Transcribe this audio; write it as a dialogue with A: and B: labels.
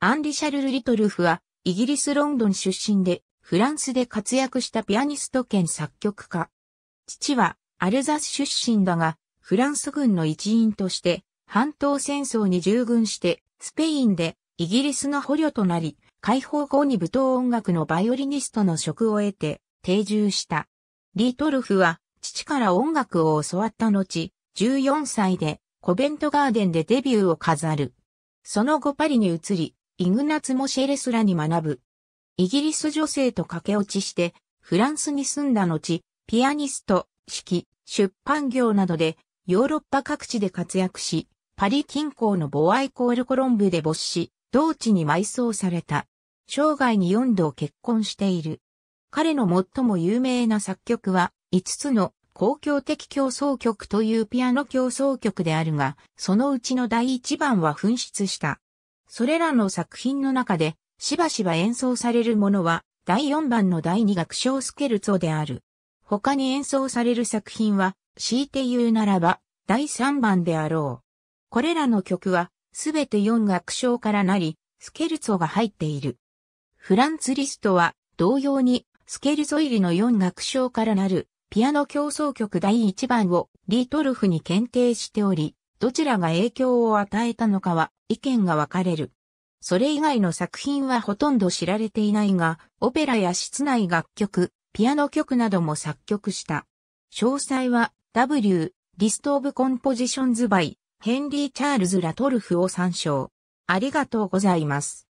A: アンリ・シャルル・リトルフは、イギリス・ロンドン出身で、フランスで活躍したピアニスト兼作曲家。父は、アルザス出身だが、フランス軍の一員として、半島戦争に従軍して、スペインで、イギリスの捕虜となり、解放後に舞踏音楽のバイオリニストの職を得て、定住した。リトルフは、父から音楽を教わった後、14歳で、コベントガーデンでデビューを飾る。その後パリに移り、イグナツ・モシェレスらに学ぶ。イギリス女性と駆け落ちして、フランスに住んだ後、ピアニスト、指揮、出版業などで、ヨーロッパ各地で活躍し、パリ近郊のボアイコールコロンブで没し、同地に埋葬された。生涯に4度結婚している。彼の最も有名な作曲は、5つの公共的競争曲というピアノ競争曲であるが、そのうちの第1番は紛失した。それらの作品の中で、しばしば演奏されるものは、第4番の第2楽章スケルツォである。他に演奏される作品は、強いて言うならば、第3番であろう。これらの曲は、すべて4楽章からなり、スケルツォが入っている。フランツ・リストは、同様に、スケルツォ入りの4楽章からなる、ピアノ競争曲第1番をリートルフに検定しており、どちらが影響を与えたのかは意見が分かれる。それ以外の作品はほとんど知られていないが、オペラや室内楽曲、ピアノ曲なども作曲した。詳細は W、リストオブコンポジションズバイ、ヘンリー・チャールズ・ラトルフを参照。ありがとうございます。